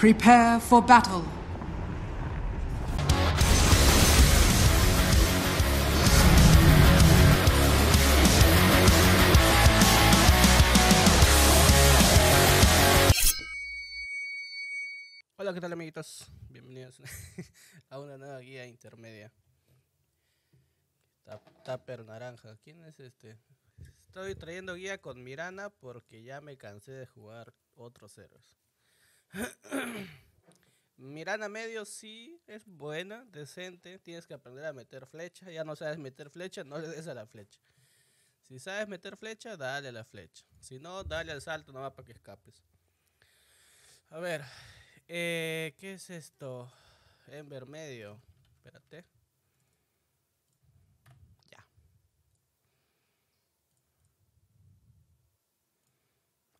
Prepare for battle. Hola, ¿qué tal amiguitos? Bienvenidos a una nueva guía intermedia. Tapper naranja. ¿Quién es este? Estoy trayendo guía con Mirana porque ya me cansé de jugar otros héroes. Miranda medio sí es buena, decente. Tienes que aprender a meter flecha. Ya no sabes meter flecha, no le des a la flecha. Si sabes meter flecha, dale a la flecha. Si no, dale al salto va para que escapes. A ver, eh, ¿qué es esto? en medio. Espérate. Ya.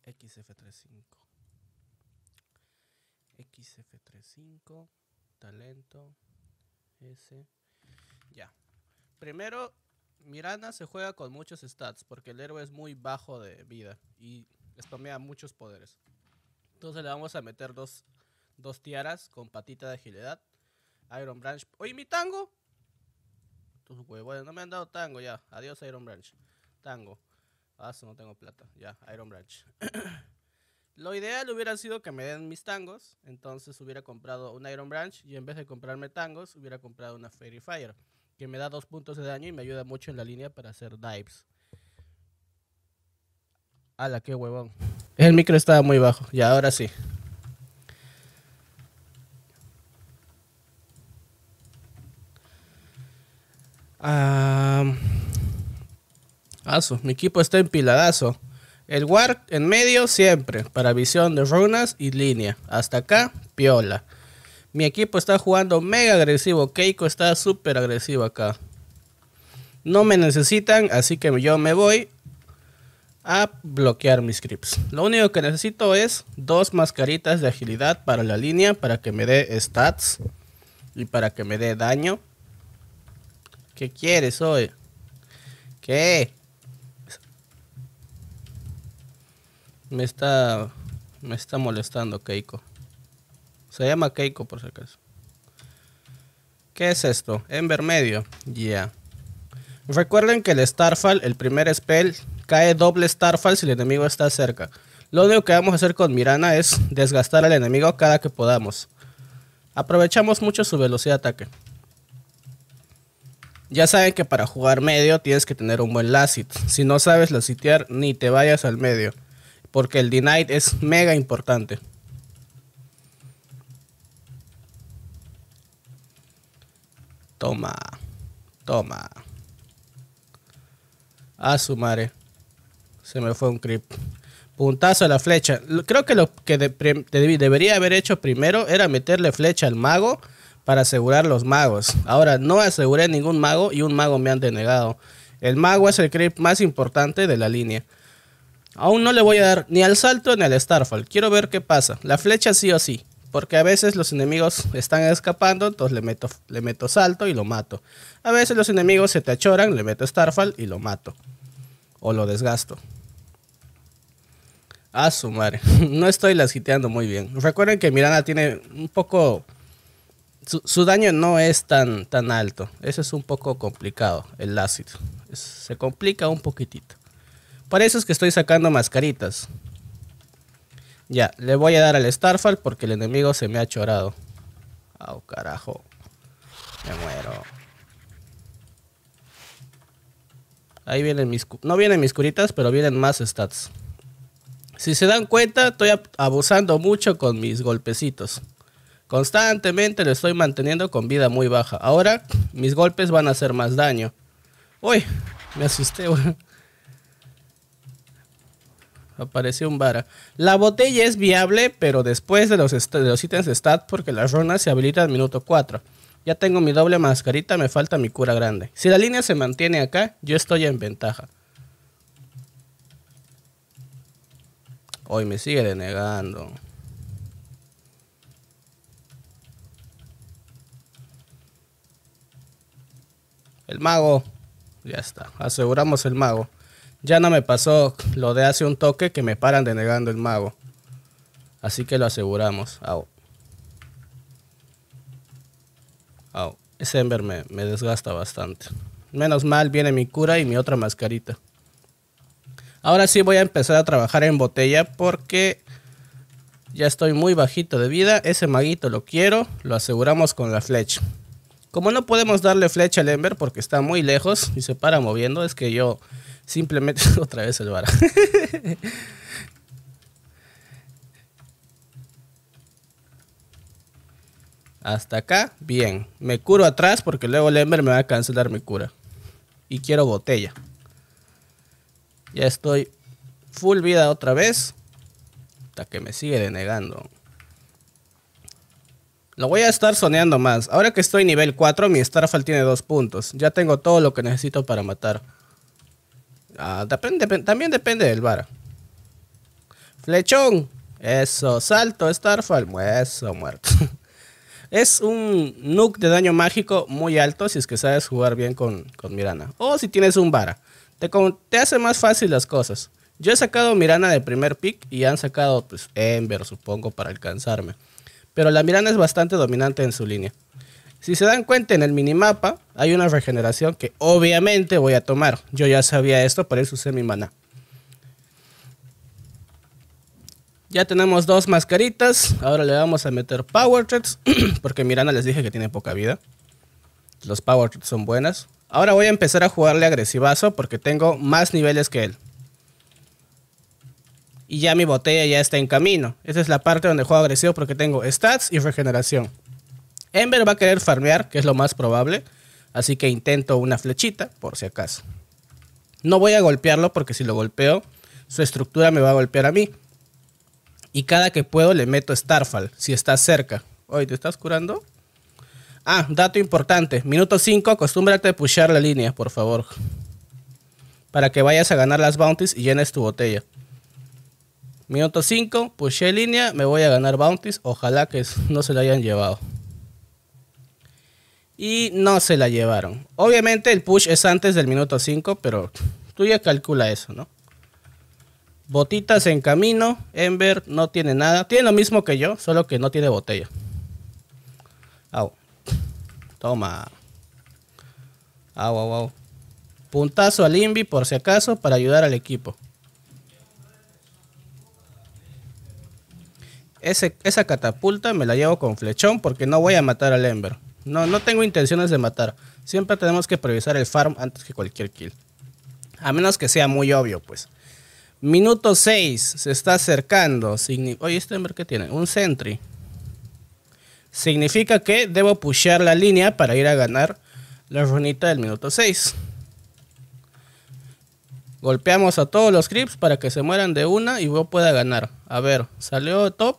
XF35. XF35, talento, S. Ya. Primero, Mirana se juega con muchos stats porque el héroe es muy bajo de vida y spamea muchos poderes. Entonces le vamos a meter dos, dos tiaras con patita de agilidad. Iron Branch. ¡Oye, mi tango! Tus huevos, no me han dado tango ya. Adiós, Iron Branch. Tango. Ah, no tengo plata. Ya, Iron Branch. Lo ideal hubiera sido que me den mis tangos, entonces hubiera comprado un Iron Branch y en vez de comprarme tangos, hubiera comprado una Fairy Fire, que me da dos puntos de daño y me ayuda mucho en la línea para hacer dives. ¡Hala, qué huevón. El micro estaba muy bajo, y ahora sí. Ah, mi equipo está empiladazo. El ward en medio siempre, para visión de runas y línea. Hasta acá, piola. Mi equipo está jugando mega agresivo. Keiko está súper agresivo acá. No me necesitan, así que yo me voy a bloquear mis scripts. Lo único que necesito es dos mascaritas de agilidad para la línea, para que me dé stats y para que me dé daño. ¿Qué quieres hoy? ¿Qué? Me está, me está molestando Keiko. Se llama Keiko por si acaso. ¿Qué es esto? Ember medio. Ya. Recuerden que el Starfall, el primer spell, cae doble Starfall si el enemigo está cerca. Lo único que vamos a hacer con Mirana es desgastar al enemigo cada que podamos. Aprovechamos mucho su velocidad de ataque. Ya saben que para jugar medio tienes que tener un buen lacit. Si no sabes sitiar, ni te vayas al medio. Porque el denied es mega importante. Toma. Toma. A su madre. Se me fue un creep. Puntazo a la flecha. Creo que lo que debería haber hecho primero era meterle flecha al mago para asegurar los magos. Ahora, no aseguré ningún mago y un mago me han denegado. El mago es el creep más importante de la línea. Aún no le voy a dar ni al salto ni al Starfall. Quiero ver qué pasa. La flecha sí o sí. Porque a veces los enemigos están escapando, entonces le meto, le meto salto y lo mato. A veces los enemigos se te achoran, le meto Starfall y lo mato. O lo desgasto. A su madre. No estoy lasquiteando muy bien. Recuerden que Mirana tiene un poco... Su, su, daño no es tan, tan alto. Eso es un poco complicado, el ácido. se complica un poquitito. Por eso es que estoy sacando mascaritas. Ya, le voy a dar al Starfall porque el enemigo se me ha chorado. Ah, carajo. Me muero. Ahí vienen mis... No vienen mis curitas, pero vienen más stats. Si se dan cuenta, estoy abusando mucho con mis golpecitos. Constantemente lo estoy manteniendo con vida muy baja. Ahora, mis golpes van a hacer más daño. Uy, me asusté, weón apareció un vara. La botella es viable, pero después de los, de ítems de stat, porque las runas se habilita al minuto 4. Ya tengo mi doble mascarita, me falta mi cura grande. Si la línea se mantiene acá, yo estoy en ventaja. Hoy me sigue denegando. El mago. Ya está. Aseguramos el mago. Ya no me pasó lo de hace un toque que me paran denegando el mago. Así que lo aseguramos. Au. Ese Ember me, me desgasta bastante. Menos mal viene mi cura y mi otra mascarita. Ahora sí voy a empezar a trabajar en botella porque ya estoy muy bajito de vida. Ese maguito lo quiero. Lo aseguramos con la flecha. Como no podemos darle flecha al Ember porque está muy lejos y se para moviendo, es que yo simplemente otra vez el bar. Hasta acá, bien. Me curo atrás porque luego el me va a cancelar mi cura. Y quiero botella. Ya estoy full vida otra vez. Hasta que me sigue denegando. Lo voy a estar soneando más. Ahora que estoy nivel 4, mi Starfall tiene 2 puntos. Ya tengo todo lo que necesito para matar. Ah, también depende del vara. Flechón. Eso, salto, Starfall. Eso, muerto. es un nuke de daño mágico muy alto si es que sabes jugar bien con, con Mirana. O si tienes un vara. Te, hace más fácil las cosas. Yo he sacado Mirana de primer pick y han sacado pues Ember, supongo, para alcanzarme pero la Mirana es bastante dominante en su línea. Si se dan cuenta, en el minimapa hay una regeneración que obviamente voy a tomar. Yo ya sabía esto, por eso usé mi mana. Ya tenemos dos mascaritas. Ahora le vamos a meter Power Threads. Porque Mirana les dije que tiene poca vida. Los Power Threads son buenas. Ahora voy a empezar a jugarle agresivazo porque tengo más niveles que él y ya mi botella ya está en camino. Esa es la parte donde juego agresivo porque tengo stats y regeneración. Ember va a querer farmear, que es lo más probable. Así que intento una flechita, por si acaso. No voy a golpearlo porque si lo golpeo, su estructura me va a golpear a mí. Y cada que puedo le meto Starfall, si está cerca. Oye, ¿te estás curando? Ah, dato importante. Minuto 5, acostúmbrate a pushar la línea, por favor. Para que vayas a ganar las bounties y llenes tu botella. Minuto 5, pushé línea, me voy a ganar bounties. Ojalá que no se la hayan llevado. Y no se la llevaron. Obviamente el push es antes del minuto 5, pero tú ya calcula eso, ¿no? Botitas en camino. Ember no tiene nada. Tiene lo mismo que yo, solo que no tiene botella. Au. Toma. Au, au, au. Puntazo al Invi por si acaso para ayudar al equipo. esa catapulta me la llevo con flechón porque no voy a matar al Ember. No, no tengo intenciones de matar. Siempre tenemos que previsar el farm antes que cualquier kill. A menos que sea muy obvio, pues. Minuto 6. Se está acercando. Oye, este Ember que tiene. Un sentry. Significa que debo pushear la línea para ir a ganar la runita del minuto 6. Golpeamos a todos los creeps para que se mueran de una y yo pueda ganar. A ver, salió top.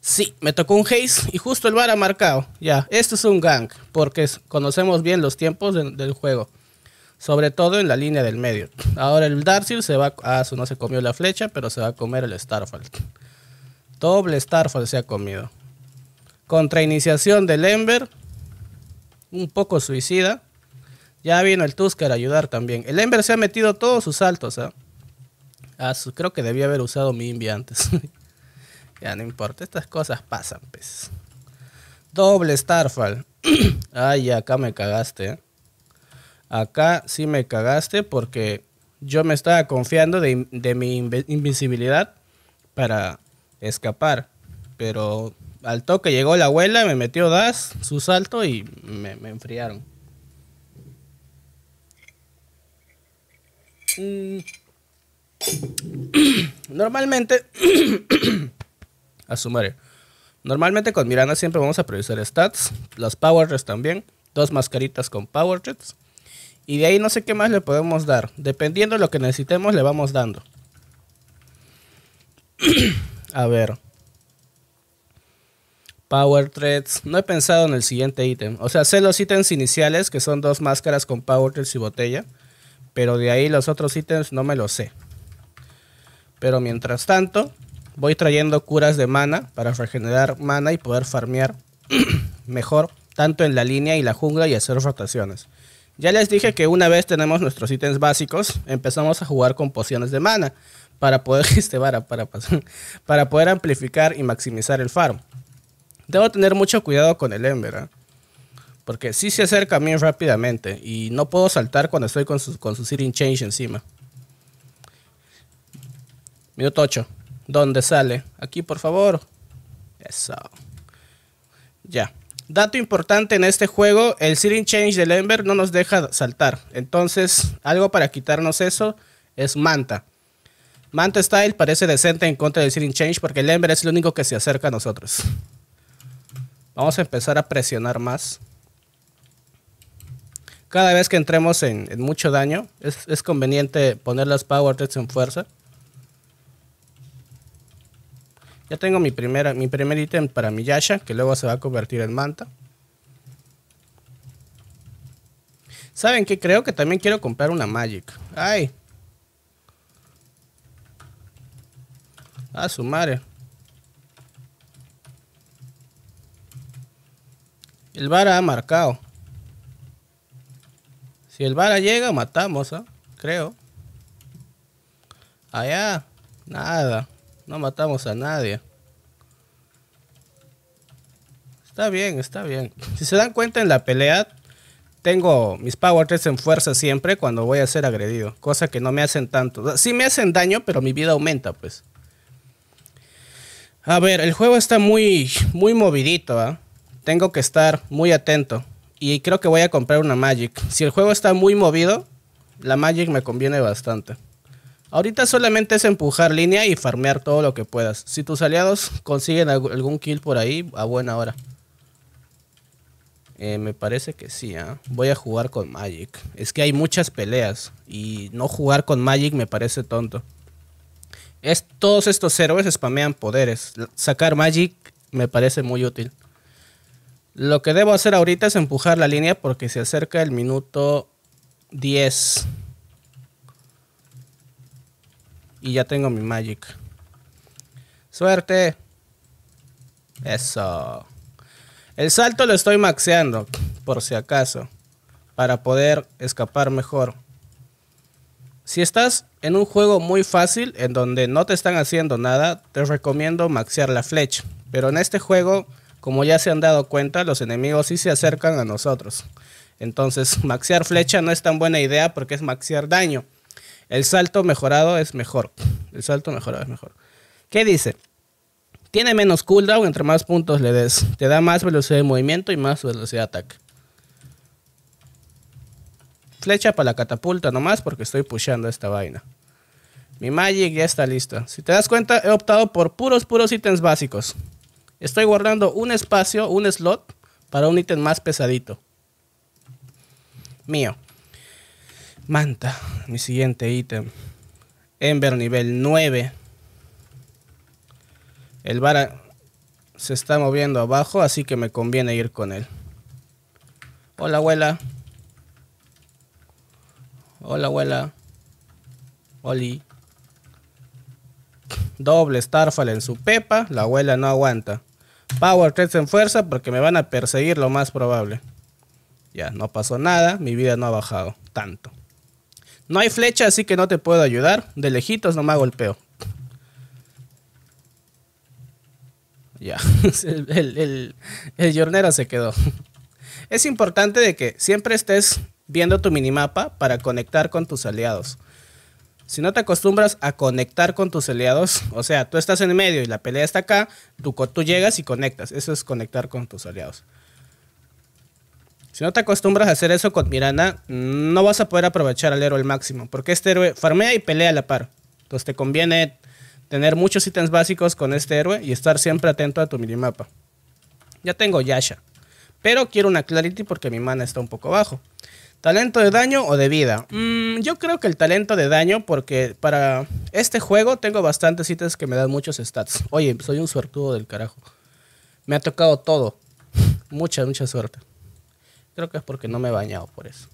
Sí, me tocó un haze y justo el bar ha marcado. Ya, esto es un gank, porque conocemos bien los tiempos del juego. Sobre todo en la línea del medio. Ahora el Darcy se va... Ah, no se comió la flecha, pero se va a comer el Starfall. Doble Starfall se ha comido. Contra iniciación del Ember. Un poco suicida. Ya vino el Tusker a ayudar también. El Ember se ha metido todos sus saltos, ¿ah? creo que debía haber usado mi Invi antes. ya no importa, estas cosas pasan, pues. Doble Starfall. Ay, acá me cagaste, ¿eh? Acá sí me cagaste porque yo me estaba confiando de, mi invisibilidad para escapar. Pero al toque llegó la abuela, me metió Das, su salto y me enfriaron. Mm. Normalmente, a su Normalmente con Miranda siempre vamos a producir stats, Los power también, dos mascaritas con power reds. Y de ahí no sé qué más le podemos dar. Dependiendo de lo que necesitemos, le vamos dando. a ver. Power Threads. No he pensado en el siguiente ítem. O sea, sé los ítems iniciales, que son dos máscaras con Power Threads y botella. Pero de ahí los otros ítems no me los sé. Pero mientras tanto, voy trayendo curas de mana para regenerar mana y poder farmear mejor tanto en la línea y la jungla y hacer rotaciones. Ya les dije que una vez tenemos nuestros ítems básicos, empezamos a jugar con pociones de mana para poder, este para, para poder amplificar y maximizar el farm. Debo tener mucho cuidado con el Ember. ¿eh? Porque sí se acerca a mí rápidamente y no puedo saltar cuando estoy con su, con change encima. Minuto 8. ¿Dónde sale? Aquí, por favor. Eso. Ya. Dato importante en este juego, el Searing change del Ember no nos deja saltar. Entonces, algo para quitarnos eso es Manta. Manta Style parece decente en contra del Searing Change porque el Ember es el único que se acerca a nosotros. Vamos a empezar a presionar más cada vez que entremos en, mucho daño, es, conveniente poner las Power Threads en fuerza. Ya tengo mi, primera, mi primer ítem para mi Yasha, que luego se va a convertir en manta. ¿Saben qué? Creo que también quiero comprar una Magic. ¡Ay! A su madre. El vara ha marcado. Si el bala llega, matamos, ¿ah? Creo. Allá, nada. No matamos a nadie. Está bien, está bien. Si se dan cuenta en la pelea, tengo mis Power 3 en fuerza siempre cuando voy a ser agredido. Cosa que no me hacen tanto. Sí me hacen daño, pero mi vida aumenta, pues. A ver, el juego está muy, muy movidito, ¿ah? Tengo que estar muy atento. Y creo que voy a comprar una Magic. Si el juego está muy movido, la Magic me conviene bastante. Ahorita solamente es empujar línea y farmear todo lo que puedas. Si tus aliados consiguen algún kill por ahí, a buena hora. Eh, me parece que sí, ¿ah? voy a jugar con Magic. Es que hay muchas peleas y no jugar con Magic me parece tonto. todos estos héroes spamean poderes. Sacar Magic me parece muy útil. Lo que debo hacer ahorita es empujar la línea porque se acerca el minuto 10. Y ya tengo mi Magic. Suerte. Eso. El salto lo estoy maxeando, por si acaso, para poder escapar mejor. Si estás en un juego muy fácil, en donde no te están haciendo nada, te recomiendo maxear la flecha. Pero en este juego como ya se han dado cuenta, los enemigos sí se acercan a nosotros. Entonces, maxear flecha no es tan buena idea porque es maxear daño. El salto mejorado es mejor. El salto mejorado es mejor. ¿Qué dice? Tiene menos cooldown entre más puntos le des. Te da más velocidad de movimiento y más velocidad de ataque. Flecha para la catapulta nomás porque estoy pusheando esta vaina. Mi Magic ya está lista. Si te das cuenta, he optado por puros, puros ítems básicos. Estoy guardando un espacio, un slot, para un ítem más pesadito. Mío. Manta, mi siguiente ítem. Ember nivel 9. El vara se está moviendo abajo, así que me conviene ir con él. Hola, abuela. Hola, abuela. Oli. Doble Starfall en su pepa. La abuela no aguanta. Power 3 en fuerza porque me van a perseguir lo más probable. Ya, no pasó nada, mi vida no ha bajado tanto. No hay flecha, así que no te puedo ayudar. De lejitos no me golpeo. Ya, el, el, el, jornero se quedó. Es importante de que siempre estés viendo tu minimapa para conectar con tus aliados. Si no te acostumbras a conectar con tus aliados, o sea, tú estás en medio y la pelea está acá, tú, llegas y conectas. Eso es conectar con tus aliados. Si no te acostumbras a hacer eso con Mirana, no vas a poder aprovechar al héroe al máximo, porque este héroe farmea y pelea a la par. Entonces te conviene tener muchos ítems básicos con este héroe y estar siempre atento a tu minimapa. Ya tengo Yasha, pero quiero una Clarity porque mi mana está un poco bajo. ¿Talento de daño o de vida? Mm, mm, yo creo que el talento de daño, porque para este juego tengo bastantes ítems que me dan muchos stats. Oye, soy un suertudo del carajo. Me ha tocado todo. Mucha, mucha suerte. Creo que es porque no me he bañado por eso.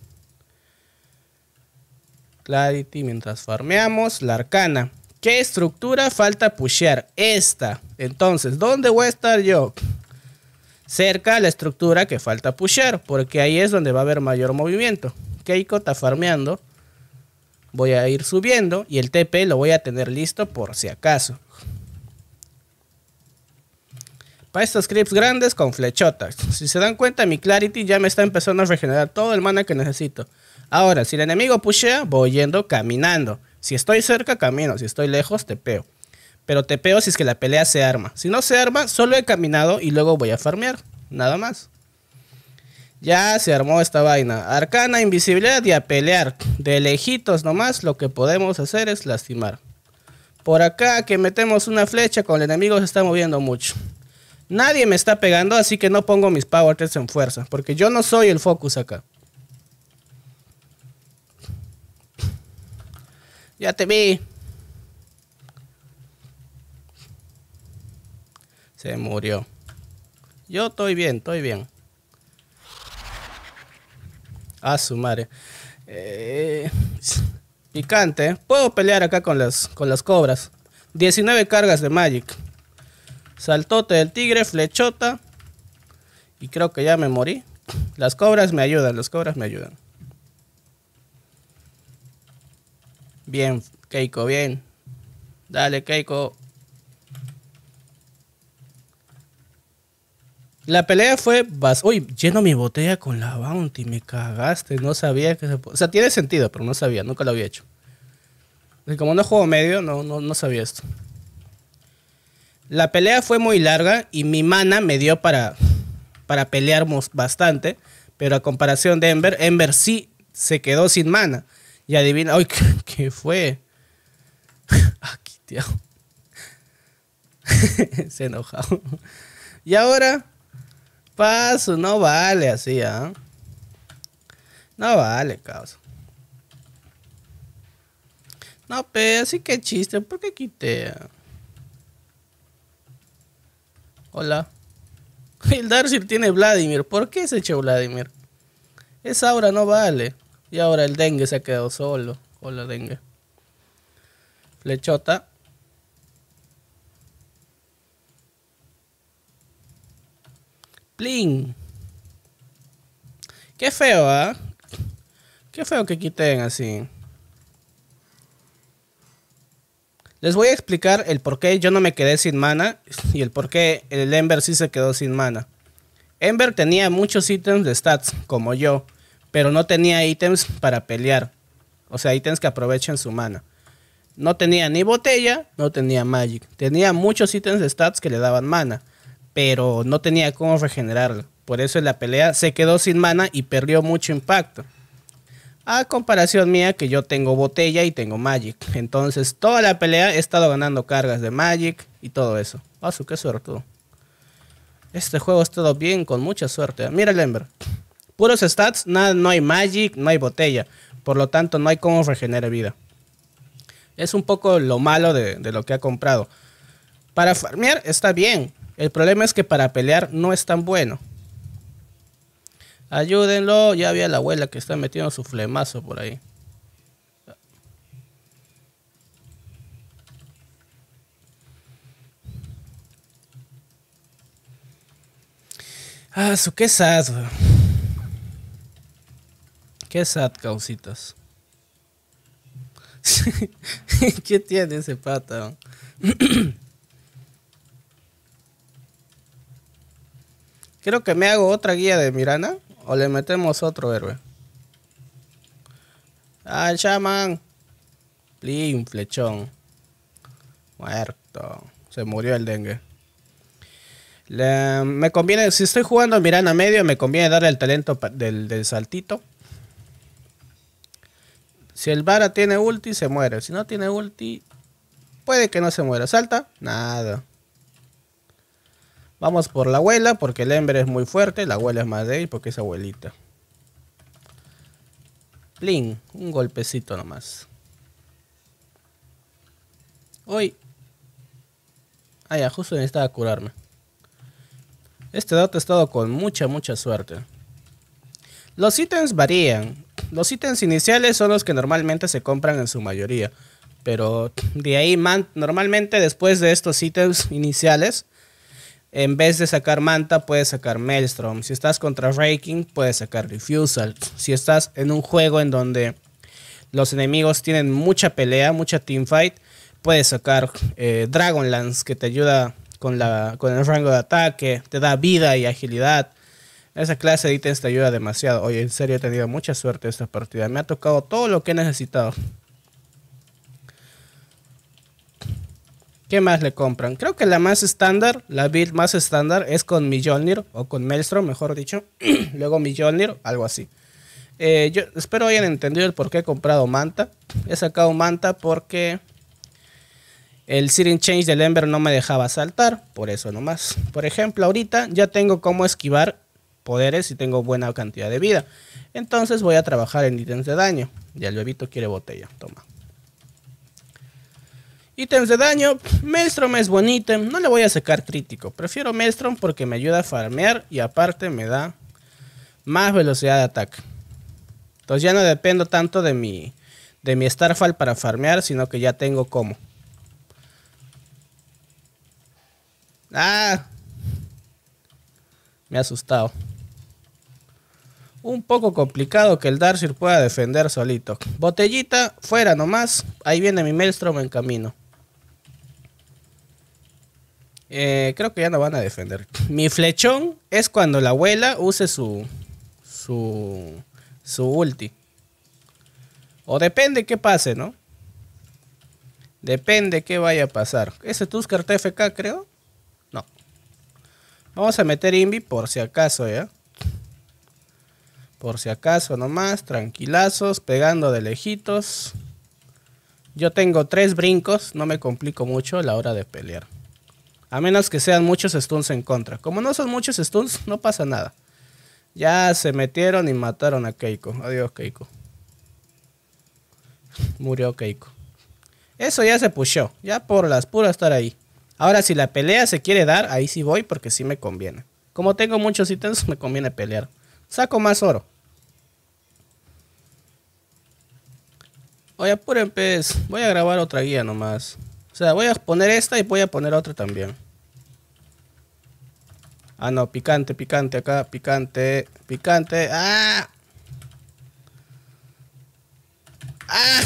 Clarity mientras farmeamos. La arcana. ¿Qué estructura falta pushear? Esta. Entonces, ¿dónde voy a estar yo? cerca a la estructura que falta pusher porque ahí es donde va a haber mayor movimiento. Keiko está farmeando, voy a ir subiendo y el TP lo voy a tener listo por si acaso. Para estos creeps grandes con flechotas. Si se dan cuenta, mi Clarity ya me está empezando a regenerar todo el mana que necesito. Ahora, si el enemigo pushea, voy yendo caminando. Si estoy cerca, camino. Si estoy lejos, tepeo. Pero te peo si es que la pelea se arma. Si no se arma, solo he caminado y luego voy a farmear. Nada más. Ya se armó esta vaina. Arcana, invisibilidad y a pelear. De lejitos nomás, lo que podemos hacer es lastimar. Por acá que metemos una flecha con el enemigo se está moviendo mucho. Nadie me está pegando, así que no pongo mis power en fuerza. Porque yo no soy el focus acá. Ya te vi. Se murió. Yo estoy bien, estoy bien. A su madre. Eh, picante. ¿eh? Puedo pelear acá con las, con las cobras. 19 cargas de Magic. Saltote del tigre, flechota. Y creo que ya me morí. Las cobras me ayudan, las cobras me ayudan. Bien, Keiko, bien. Dale, Keiko. La pelea fue, uy, lleno mi botella con la Bounty, me cagaste, no sabía que se O sea, tiene sentido, pero no sabía, nunca lo había hecho. como no juego medio, no, no, sabía esto. La pelea fue muy larga y mi mana me dio para, para pelearmos bastante, pero a comparación de Ember, Ember sí se quedó sin mana. Y adivina, uy, ¿qué, fue? Aquí, tío. se enojó Y ahora Paso, no vale así, ¿ah? No vale, causa. No, pero así que chiste, ¿por qué quité? Ah? Hola. El Darcy tiene Vladimir, ¿por qué se echó Vladimir? Esa aura no vale. Y ahora el dengue se ha quedado solo. Hola, dengue. Flechota. Qué feo, ¿ah? Qué feo que quiten así. Les voy a explicar el por qué yo no me quedé sin mana y el por qué el Ember sí se quedó sin mana. Ember tenía muchos ítems de stats, como yo, pero no tenía ítems para pelear. O sea, ítems que aprovechen su mana. No tenía ni botella, no tenía magic. Tenía muchos ítems de stats que le daban mana pero no tenía cómo regenerarlo. Por eso en la pelea se quedó sin mana y perdió mucho impacto. A comparación mía que yo tengo botella y tengo magic. Entonces toda la pelea he estado ganando cargas de magic y todo eso. Ah, qué suerte. Este juego ha estado bien con mucha suerte. ¿eh? Mira el Ember. Puros stats, nada, no hay magic, no hay botella. Por lo tanto no hay cómo regenerar vida. Es un poco lo malo de, de lo que ha comprado. Para farmear está bien, el problema es que para pelear no es tan bueno. Ayúdenlo, ya había la abuela que está metiendo su flemazo por ahí. Ah, su qué sad. Qué sad, causitas. ¿Qué tiene ese pata? Quiero que me hago otra guía de Mirana. O le metemos otro héroe. Ah, el shaman. ¡Plim, flechón. Muerto. Se murió el dengue. me conviene, si estoy jugando Mirana medio, me conviene darle el talento del, del saltito. Si el Vara tiene ulti, se muere. Si no tiene ulti, puede que no se muera. Salta, nada. Vamos por la abuela, porque el hembra es muy fuerte. La abuela es más débil, porque es abuelita. Plin, un golpecito nomás. Hoy. Ah, ya, justo necesitaba curarme. Este dato ha estado con mucha, mucha suerte. Los ítems varían. Los ítems iniciales son los que normalmente se compran en su mayoría. Pero de ahí, normalmente después de estos ítems iniciales, en vez de sacar Manta, puedes sacar Maelstrom. Si estás contra Raking, puedes sacar Refusal. Si estás en un juego en donde los enemigos tienen mucha pelea, mucha teamfight, puedes sacar eh, Dragonlance, que te ayuda con, la, con el rango de ataque, te da vida y agilidad. Esa clase de ítems te ayuda demasiado. Oye, en serio he tenido mucha suerte esta partida. Me ha tocado todo lo que he necesitado. ¿Qué más le compran? Creo que la más estándar, la build más estándar es con Mjolnir o con Maelstrom, mejor dicho. Luego Mjolnir, algo así. Eh, yo espero hayan entendido el por qué he comprado Manta. He sacado Manta porque el Searing Change del Ember no me dejaba saltar, por eso nomás. Por ejemplo, ahorita ya tengo cómo esquivar poderes y tengo buena cantidad de vida. Entonces voy a trabajar en ítems de daño. Ya el bebito quiere botella, toma. Ítems de daño, Maelstrom es buen ítem, no le voy a sacar crítico, prefiero Maelstrom porque me ayuda a farmear y aparte me da más velocidad de ataque. Entonces ya no dependo tanto de mi, de mi Starfall para farmear, sino que ya tengo como. Ah, me ha asustado. Un poco complicado que el Darcy pueda defender solito. Botellita, fuera nomás. Ahí viene mi Maelstrom en camino. Eh, creo que ya no van a defender. Mi flechón es cuando la abuela use su. su. su ulti. O depende qué pase, ¿no? Depende qué vaya a pasar. ¿Ese Tusker TFK, creo? No. Vamos a meter Invi por si acaso, ¿ya? Por si acaso nomás. Tranquilazos, pegando de lejitos. Yo tengo tres brincos, no me complico mucho a la hora de pelear. A menos que sean muchos stuns en contra. Como no son muchos stuns, no pasa nada. Ya se metieron y mataron a Keiko. Adiós, Keiko. Murió Keiko. Eso ya se pushó. Ya por las puras estar ahí. Ahora, si la pelea se quiere dar, ahí sí voy porque sí me conviene. Como tengo muchos ítems, me conviene pelear. Saco más oro. Oye, apuren, pez. Pues. Voy a grabar otra guía nomás. O sea, voy a poner esta y voy a poner otra también. Ah, no, picante, picante acá, picante, picante. ¡Ah! ¡Ah!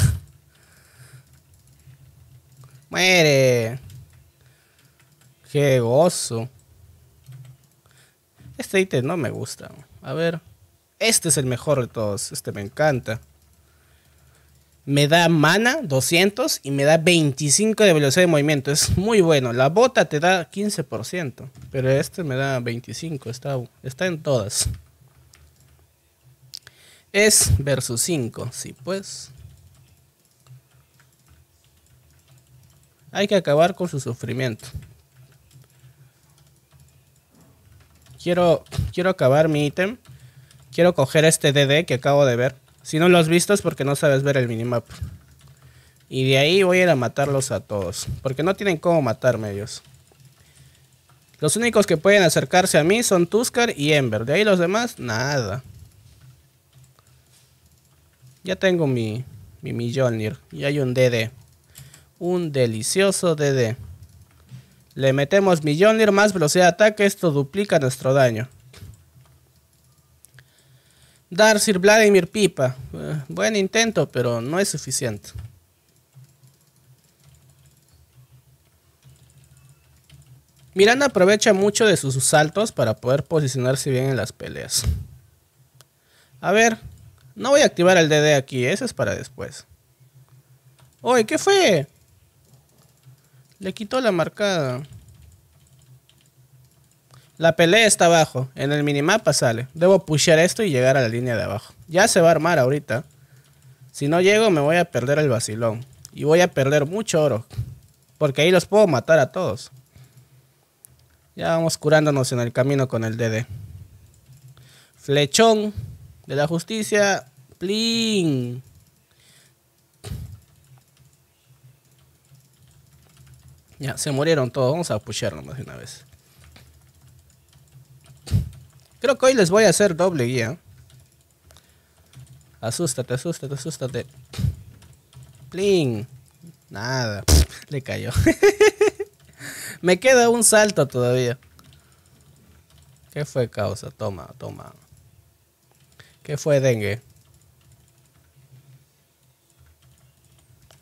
¡Muere! ¡Qué gozo! Este ítem no me gusta. A ver. Este es el mejor de todos. Este me encanta me da mana 200 y me da 25 de velocidad de movimiento. Es muy bueno. La bota te da 15%, pero este me da 25. Está, está en todas. Es versus 5, sí pues. Hay que acabar con su sufrimiento. Quiero, quiero acabar mi ítem. Quiero coger este DD que acabo de ver. Si no lo has visto es porque no sabes ver el minimap. Y de ahí voy a ir a matarlos a todos. Porque no tienen cómo matarme ellos. Los únicos que pueden acercarse a mí son Tuscar y Ember. De ahí los demás, nada. Ya tengo mi, mi Y hay un DD. Un delicioso DD. Le metemos millonir más velocidad de ataque. Esto duplica nuestro daño. Dar Sir Vladimir Pipa. Eh, buen intento, pero no es suficiente. Miranda aprovecha mucho de sus saltos para poder posicionarse bien en las peleas. A ver, no voy a activar el DD aquí, ese es para después. Uy qué fue! Le quitó la marcada. La pelea está abajo. En el minimapa sale. Debo pushear esto y llegar a la línea de abajo. Ya se va a armar ahorita. Si no llego me voy a perder el vacilón. Y voy a perder mucho oro. Porque ahí los puedo matar a todos. Ya vamos curándonos en el camino con el DD. Flechón de la justicia. Pling Ya, se murieron todos. Vamos a pushear más de una vez. Creo que hoy les voy a hacer doble guía. Asústate, asústate, asústate. Pling. Nada. Le cayó. Me queda un salto todavía. ¿Qué fue causa? Toma, toma. ¿Qué fue dengue?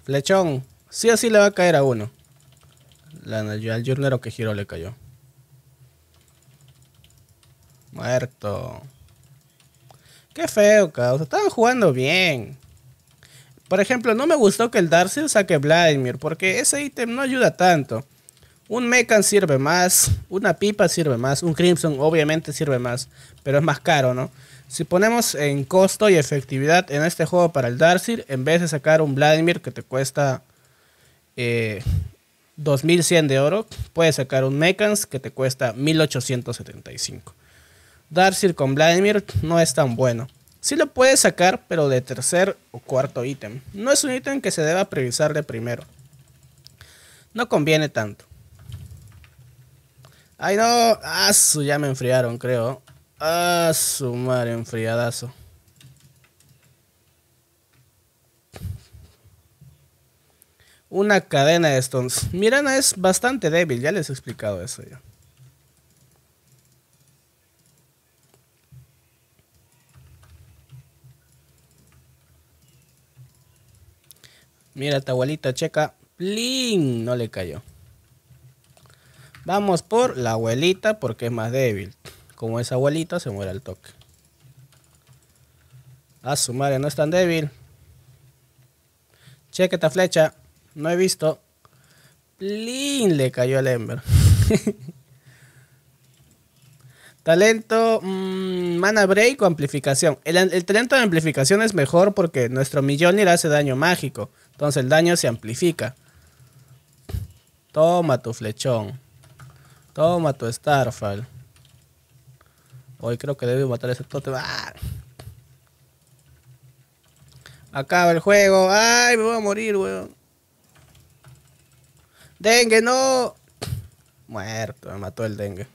Flechón. Sí o sí le va a caer a uno. La, al jurnero que giró le cayó. Muerto. Qué feo, cabrón. Estaban jugando bien. Por ejemplo, no me gustó que el Darcy saque Vladimir, porque ese ítem no ayuda tanto. Un Mekans sirve más, una Pipa sirve más, un Crimson obviamente sirve más, pero es más caro, ¿no? Si ponemos en costo y efectividad en este juego para el Darcy, en vez de sacar un Vladimir que te cuesta 2100 eh, de oro, puedes sacar un Mekans que te cuesta 1875. Darcy con Vladimir no es tan bueno. Sí lo puede sacar, pero de tercer o cuarto ítem. No es un ítem que se deba previsar de primero. No conviene tanto. Ay no, ah, ya me enfriaron creo. Ah, su madre, enfriadazo. Una cadena de stones. Mirana es bastante débil, ya les he explicado eso ya. Mira, esta abuelita checa. ¡Plin! No le cayó. Vamos por la abuelita porque es más débil. Como es abuelita, se muere al toque. A su madre, no es tan débil. Checa esta flecha. No he visto. ¡Plin! Le cayó al Ember. talento, mm, mana break o amplificación. El, talento de amplificación es mejor porque nuestro millón hace daño mágico. Entonces el daño se amplifica. Toma tu flechón. Toma tu Starfall. Hoy creo que debo matar a ese tote. Ah. Acaba el juego. ¡Ay, me voy a morir, weón! ¡Dengue, no! Muerto, me mató el dengue.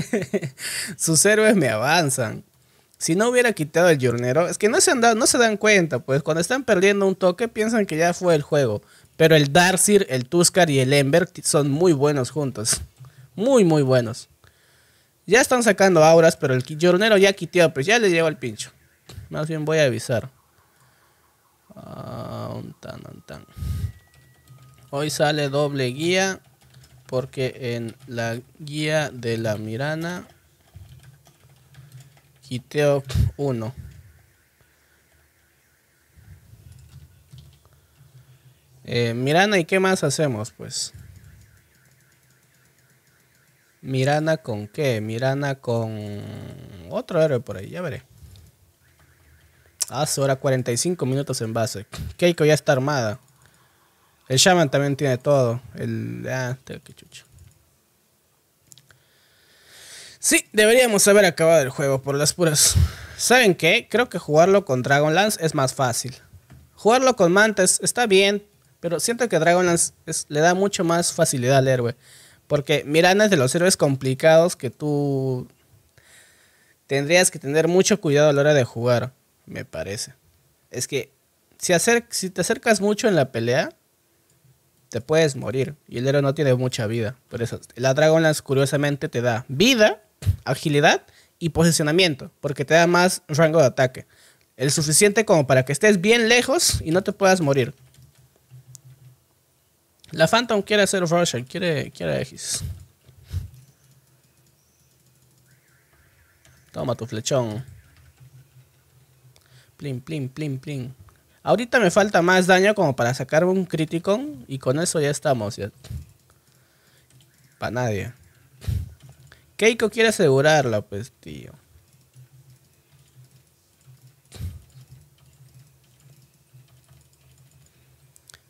Sus héroes me avanzan. Si no hubiera quitado el jornero, es que no se, no se dan cuenta, pues cuando están perdiendo un toque piensan que ya fue el juego. Pero el Darcyr, el Tuscar y el Ember son muy buenos juntos. Muy, muy buenos. Ya están sacando auras, pero el jornero ya quitado pues ya le lleva el pincho. Más bien voy a avisar. Ah, Hoy sale doble guía porque en la guía de la Mirana Hiteo 1. Eh, Mirana, ¿y qué más hacemos pues? Mirana con qué? Mirana con otro héroe por ahí, ya veré. Hace ah, hora 45 minutos en base. Keiko ya está armada. El Shaman también tiene todo. El. Ah, que chucho. Sí, deberíamos haber acabado el juego por las puras. ¿Saben qué? Creo que jugarlo con Dragonlance es más fácil. Jugarlo con Mantes está bien, pero siento que Dragonlance le da mucho más facilidad al héroe. Porque Miranda es de los héroes complicados que tú tendrías que tener mucho cuidado a la hora de jugar, me parece. Es que si, si te acercas mucho en la pelea, te puedes morir. Y el héroe no tiene mucha vida. Por eso, la Dragonlance curiosamente te da vida, agilidad y posicionamiento, porque te da más rango de ataque. El suficiente como para que estés bien lejos y no te puedas morir. La Phantom quiere hacer Russian, quiere, quiere X. Toma tu flechón. Plim, plim, plim, plim Ahorita me falta más daño como para sacar un criticón. Y con eso ya estamos. Para nadie. Keiko quiere asegurarlo, pues, tío.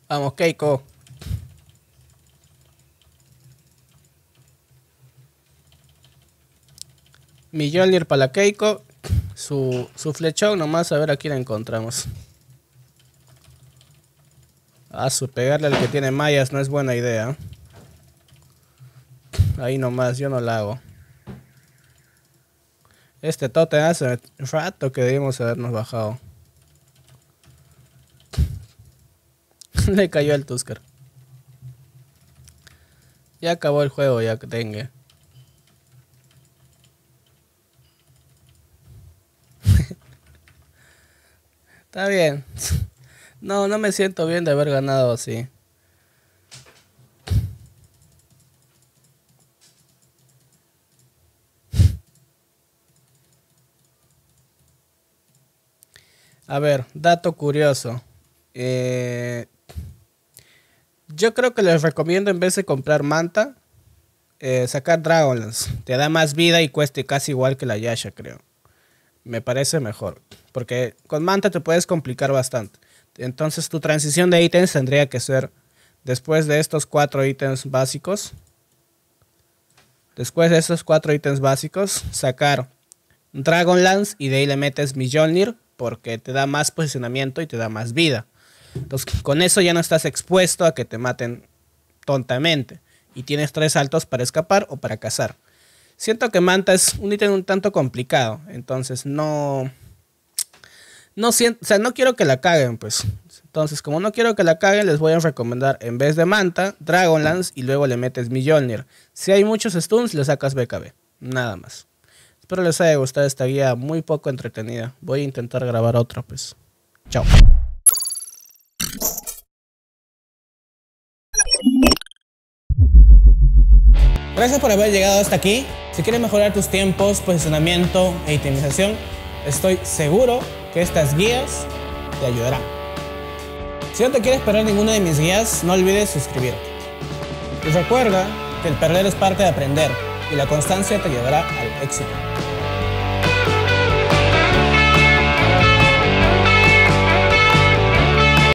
Vamos, Keiko. Mi Millonier para la Keiko. Su, su flechón, nomás a ver a quién la encontramos. A su pegarle al que tiene mallas no es buena idea. Ahí nomás, yo no la hago. Este tote hace rato que debimos habernos bajado. Le cayó el Tusker. Ya acabó el juego, ya que tenga. Está bien. No, no me siento bien de haber ganado así. A ver, dato curioso. Eh, yo creo que les recomiendo en vez de comprar manta, eh, sacar Dragonlance. Te da más vida y cueste casi igual que la Yasha, creo. Me parece mejor. Porque con manta te puedes complicar bastante. Entonces tu transición de ítems tendría que ser después de estos cuatro ítems básicos. Después de estos cuatro ítems básicos, sacar Lance y de ahí le metes Mjolnir porque te da más posicionamiento y te da más vida. Entonces con eso ya no estás expuesto a que te maten tontamente y tienes tres saltos para escapar o para cazar. Siento que Manta es un ítem un tanto complicado, entonces no, no sea, no quiero que la caguen, pues. Entonces, como no quiero que la caguen, les voy a recomendar en vez de Manta, Dragonlance y luego le metes Mjolnir. Si hay muchos stuns, le sacas BKB. Nada más. Espero les haya gustado esta guía muy poco entretenida. Voy a intentar grabar otra, pues. Chao. Gracias por haber llegado hasta aquí. Si quieres mejorar tus tiempos, posicionamiento e itemización, estoy seguro que estas guías te ayudarán. Si no te quieres perder ninguna de mis guías, no olvides suscribirte. Y recuerda que el perder es parte de aprender y la constancia te llevará al éxito.